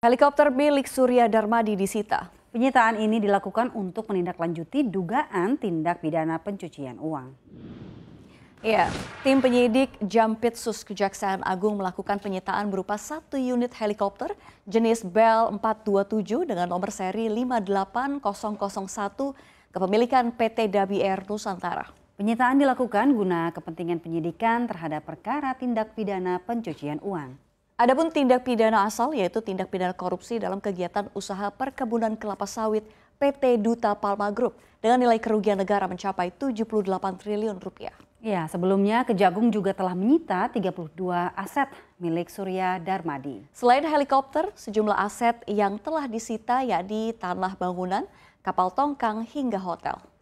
Helikopter milik Surya Darmadi disita. Penyitaan ini dilakukan untuk menindaklanjuti dugaan tindak pidana pencucian uang. Ya, tim penyidik Jampitsus Kejaksaan Agung melakukan penyitaan berupa satu unit helikopter jenis Bell 427 dengan nomor seri 58001 kepemilikan PT Dabi Air Nusantara. Penyitaan dilakukan guna kepentingan penyidikan terhadap perkara tindak pidana pencucian uang. Adapun tindak pidana asal yaitu tindak pidana korupsi dalam kegiatan usaha perkebunan kelapa sawit PT Duta Palma Group dengan nilai kerugian negara mencapai 78 triliun rupiah. Ya, sebelumnya Kejagung juga telah menyita 32 aset milik Surya Darmadi. Selain helikopter, sejumlah aset yang telah disita yakni tanah bangunan, kapal tongkang hingga hotel.